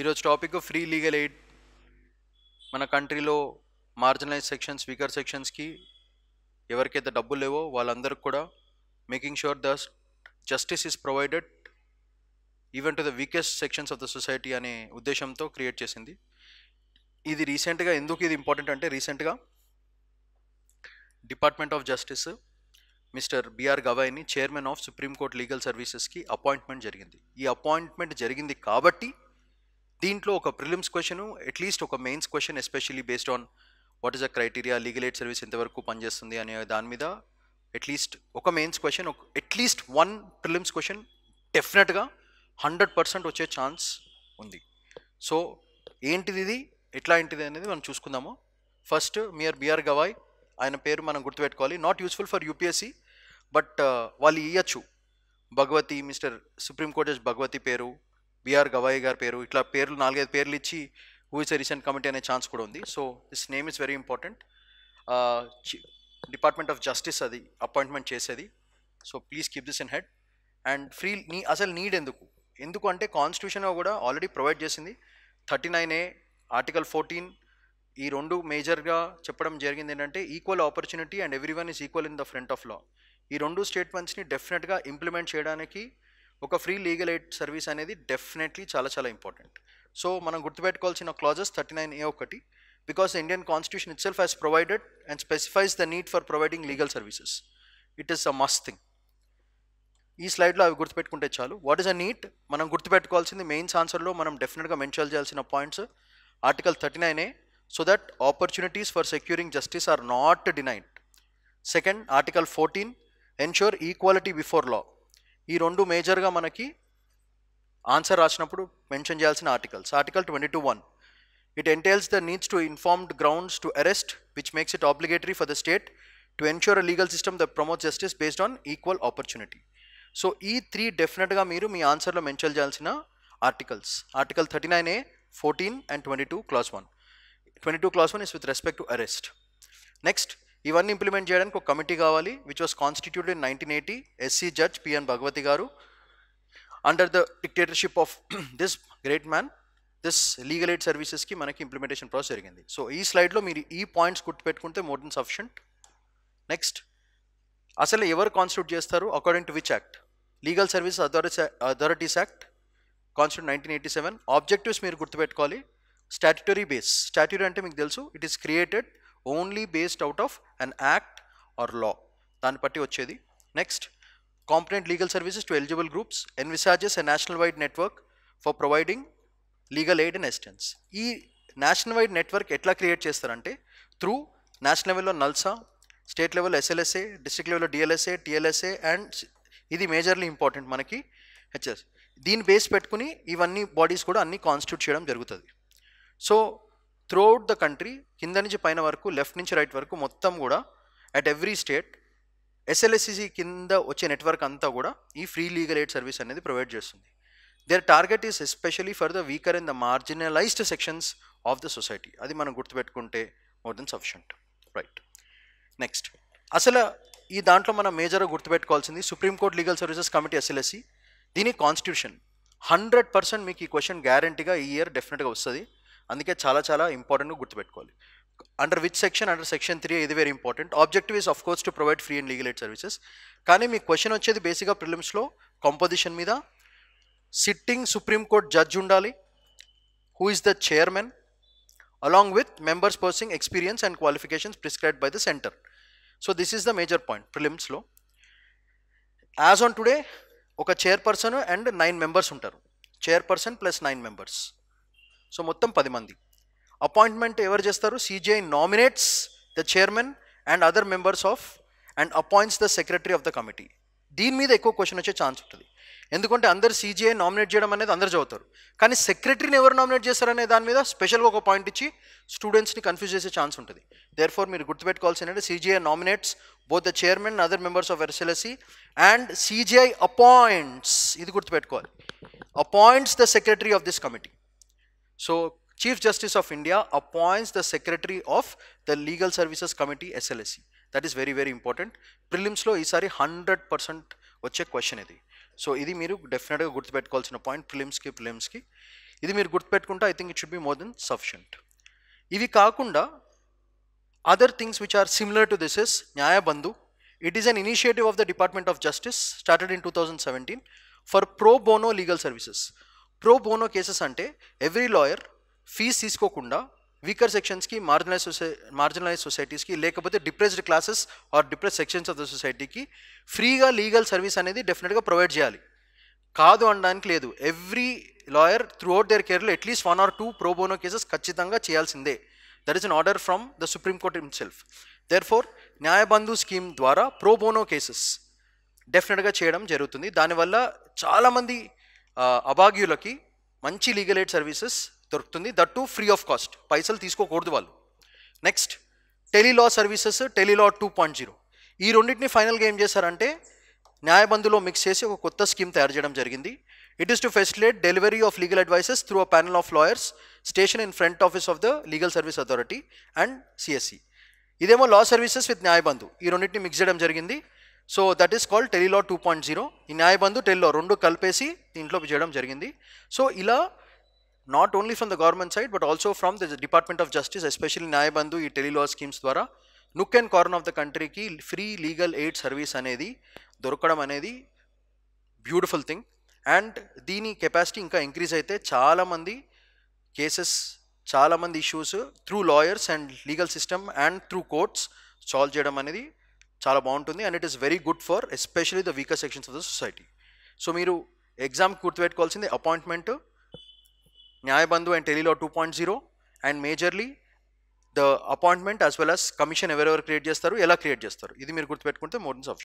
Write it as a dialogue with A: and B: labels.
A: ఈరోజు topic free legal aid మన కంట్రీలో మార్జినలైజ్ సెక్షన్స్ వీకర్ సెక్షన్స్కి ఎవరికైతే డబ్బులు లేవో వాళ్ళందరికీ కూడా making sure thus justice is provided even to the weakest sections of the society అనే ఉద్దేశంతో క్రియేట్ చేసింది ఇది రీసెంట్గా ఎందుకు ఇది ఇంపార్టెంట్ అంటే రీసెంట్గా department of justice mister B R గవాయిని చైర్మన్ ఆఫ్ సుప్రీంకోర్టు లీగల్ సర్వీసెస్కి అపాయింట్మెంట్ జరిగింది ఈ అపాయింట్మెంట్ జరిగింది కాబట్టి దీంట్లో ఒక ప్రిలిమ్స్ క్వశ్చను అట్లీస్ట్ ఒక mains question especially based on what is a criteria legal aid service ఎంతవరకు పనిచేస్తుంది అనే దాని మీద అట్లీస్ట్ ఒక మెయిన్స్ క్వశ్చన్ ఒక అట్లీస్ట్ వన్ ప్రిలిమ్స్ క్వశ్చన్ డెఫినెట్గా హండ్రెడ్ పర్సెంట్ వచ్చే ఛాన్స్ ఉంది సో ఏంటిది ఇది ఎట్లా ఏంటిది అనేది మనం చూసుకుందాము ఫస్ట్ మియర్ బిఆర్ గవాయ్ ఆయన పేరు మనం గుర్తుపెట్టుకోవాలి not useful for UPSC but వాళ్ళు ఇవ్వచ్చు Bhagwati mister supreme court judge Bhagwati పేరు బిఆర్ గవాయి గారి పేరు ఇట్లా పేర్లు నాలుగైదు పేర్లు ఇచ్చి హూ ఇస్ రీసెంట్ కమిటీ అనే ఛాన్స్ కూడా ఉంది so this name is very important department of justice అది అపాయింట్మెంట్ చేసేది so please keep this in head and free నీ అసలు నీడ్ ఎందుకు ఎందుకు అంటే కాన్స్టిట్యూషన్ కూడా ఆల్రెడీ ప్రొవైడ్ చేసింది thirty nine A article fourteen ఈ రెండు మేజర్గా చెప్పడం జరిగింది ఏంటంటే equal opportunity and every one is equal in the front of law ఈ రెండు స్టేట్మెంట్స్ని డెఫినెట్గా ఇంప్లిమెంట్ చేయడానికి ఒక ఫ్రీ లీగల్ ఎయిడ్ సర్వీస్ అనేది డెఫినెట్లీ చాలా చాలా ఇంపార్టెంట్ సో మనం గుర్తుపెట్టుకోవాల్సిన క్లాజెస్ థర్టీ నైన్ ఏ ఒకటి because Indian constitution itself has provided and specifies the need for providing legal services it is a must thing ఈ స్లైడ్లో అవి గుర్తుపెట్టుకుంటే చాలు వాట్ ఈస్ అ నీట్ మనం గుర్తుపెట్టుకోవాల్సింది మెయిన్స్ ఆన్సర్లో మనం డెఫినెట్గా మెన్షన్ చేయాల్సిన points article thirty nine A so that opportunities for securing justice are not denied second article fourteen ensure equality before law ఈ రెండు మేజర్గా మనకి ఆన్సర్ రాసినప్పుడు మెన్షన్ చేయాల్సిన articles article twenty two one it entails the needs to informed grounds to arrest which makes it obligatory for the state to ensure a legal system the promote justice based on equal opportunity so ఈ three డెఫినెట్గా మీరు మీ ఆన్సర్లో mention చేయాల్సిన articles article thirty nine A fourteen and twenty two clause one twenty two clause one is with respect to arrest next ఇవన్నీ implement చేయడానికి ఒక committee కావాలి which was constituted in nineteen eighty SC judge P N Bhagwati garu under the dictatorship of this great man this legal aid సర్వీసెస్కి మనకి implementation process జరిగింది so ఈ స్లైడ్లో మీరు ఈ పాయింట్స్ గుర్తుపెట్టుకుంటే మోర్ దెన్ సఫిషియంట్ నెక్స్ట్ అసలు ఎవరు కాన్స్టిట్యూట్ చేస్తారు according to which act legal services authority authorities act constitute nineteen eighty seven objectives మీరు గుర్తుపెట్టుకోవాలి స్టాట్యుటరీ బేస్ స్టాట్యూరీ అంటే మీకు తెలుసు it is created only based out of an act or law దాన్ని బట్టి వచ్చేది next competent legal services to eligible groups envisages a national wide network for providing legal aid and assistance ఈ national wide network ఎట్లా create చేస్తారంటే through national లెవెల్లో NALSA state level SLSA district లెవెల్లో DLSA TLSA and ఇది majorly important మనకి HS దీని base పెట్టుకుని ఇవన్నీ బాడీస్ కూడా అన్నీ కాన్స్టిట్యూట్ చేయడం జరుగుతుంది సో త్రూఅవుట్ ద కంట్రీ కింద నుంచి పైన వరకు లెఫ్ట్ నుంచి రైట్ వరకు మొత్తం కూడా అట్ ఎవ్రీ స్టేట్ ఎస్ఎల్ఎస్సిసి కింద వచ్చే నెట్వర్క్ అంతా కూడా ఈ ఫ్రీ లీగల్ ఎయిడ్ సర్వీస్ అనేది ప్రొవైడ్ చేస్తుంది there target is especially for the weaker in the marginalized sections of the society అది మనం గుర్తుపెట్టుకుంటే more then sufficient right next అసలు ఈ దాంట్లో మనం మేజర్గా గుర్తుపెట్టుకోవాల్సింది supreme court legal services committee SLSC దీని కాన్స్టిట్యూషన్ హండ్రెడ్ పర్సెంట్ మీకు ఈ క్వశ్చన్ గ్యారంటీగా ఈ ఇయర్ డెఫినెట్గా వస్తుంది అందుకే చాలా చాలా ఇంపార్టెంట్గా గుర్తుపెట్టుకోవాలి under which section under section three ఇది very important objective is of course to provide free and legal aid services కానీ మీ క్వశ్చన్ వచ్చేది బేసిక్గా ప్రిలిమ్స్లో కంపోజిషన్ మీద సిట్టింగ్ సుప్రీంకోర్టు జడ్జ్ ఉండాలి who is the chairman along with members possessing experience and qualifications prescribed by the centre so this is the major point ప్రిలిమ్స్లో as on today ఒక chairperson and nine members ఉంటారు chairperson plus nine members so మొత్తం పది మంది appointment ఎవరు చేస్తారు CJI nominates the chairman and other members of and appoints the secretary of the committee దీని మీద ఎక్కువ క్వశ్చన్ వచ్చే ఛాన్స్ ఉంటుంది ఎందుకంటే అందరు సీజీఐ నామినేట్ చేయడం అనేది అందరు చదువుతారు కానీ సెక్రటరీని ఎవరు నామినేట్ చేస్తారనే దాని మీద స్పెషల్గా ఒక పాయింట్ ఇచ్చి స్టూడెంట్స్ని కన్ఫ్యూజ్ చేసే ఛాన్స్ ఉంటుంది దేర్ ఫోర్ మీరు గుర్తుపెట్టుకోవాల్సిన అంటే CJI nominates both the chairman other members of ఎర్సెలసీ అండ్ సీజీఐ అపాయింట్స్ ఇది గుర్తుపెట్టుకోవాలి appoints the secretary of this committee So Chief Justice of India appoints the Secretary of the Legal Services Committee SLSE. That is very very important. Prelims lo isari 100% vache question idi. So idi meeru definitely good bet calls in a point prelims ki prelims ki. Idi meeru good bet kunta I think it should be more than sufficient. Ivi kaakunda other things which are similar to this is Nyaya Bandhu. It is an initiative of the Department of Justice started in 2017 for pro bono legal services. Pro bono cases అంటే every lawyer fee తీసుకోకుండా weaker సెక్షన్స్కి marginalize సొసై marginalize సొసైటీస్కి లేకపోతే depressed classes or depress sections of the సొసైటీకి ఫ్రీగా legal service అనేది డెఫినెట్గా ప్రొవైడ్ చేయాలి కాదు అనడానికి లేదు every lawyer throughout their కేర్లో at least one or two pro bono cases ఖచ్చితంగా చేయాల్సిందే that is an order from the supreme court self therefore Nyaya Bandhu scheme ద్వారా ప్రోబోనో కేసెస్ డెఫినెట్గా చేయడం జరుగుతుంది దానివల్ల చాలామంది అభాగ్యులకి మంచి లీగల్ ఎయిడ్ సర్వీసెస్ దొరుకుతుంది that to free of cost పైసలు తీసుకోకూడదు వాళ్ళు next tele law services tele law two point zero ఈ రెండింటిని ఫైనల్గా ఏం చేశారంటే న్యాయబంధులో మిక్స్ చేసి ఒక కొత్త స్కీమ్ తయారు చేయడం జరిగింది it is to facilitate delivery of legal advices through a panel of lawyers station in front office of the legal service authority and CSC ఇదేమో లా సర్వీసెస్ విత్ న్యాయబంధు ఈ రెండింటిని మిక్స్ చేయడం జరిగింది so that is called tele law two point zero ఈ న్యాయబంధు టెలిలో రెండు కలిపేసి దీంట్లో చేయడం జరిగింది సో ఇలా not only from the government side but also from the department of justice especially Nyayabandhu ఈ టెలిలా స్కీమ్స్ ద్వారా nook and corner of the కంట్రీకి ఫ్రీ లీగల్ ఎయిడ్ సర్వీస్ అనేది దొరకడం అనేది బ్యూటిఫుల్ థింగ్ అండ్ దీని కెపాసిటీ ఇంకా ఇంక్రీజ్ అయితే చాలామంది కేసెస్ చాలామంది issues through lawyers and legal system and through courts solve చేయడం అనేది చాలా బాగుంటుంది and it is very good for especially the weaker sections of the society so మీరు ఎగ్జామ్ గుర్తుపెట్టుకోవాల్సింది అపాయింట్మెంట్ న్యాయబంధు అండ్ టెలీలో two point zero and majorly the appointment as well as commission ఎవరెవరు create చేస్తారు ఎలా క్రియేట్ చేస్తారు ఇది మీరు గుర్తుపెట్టుకుంటే మోర్ దెన్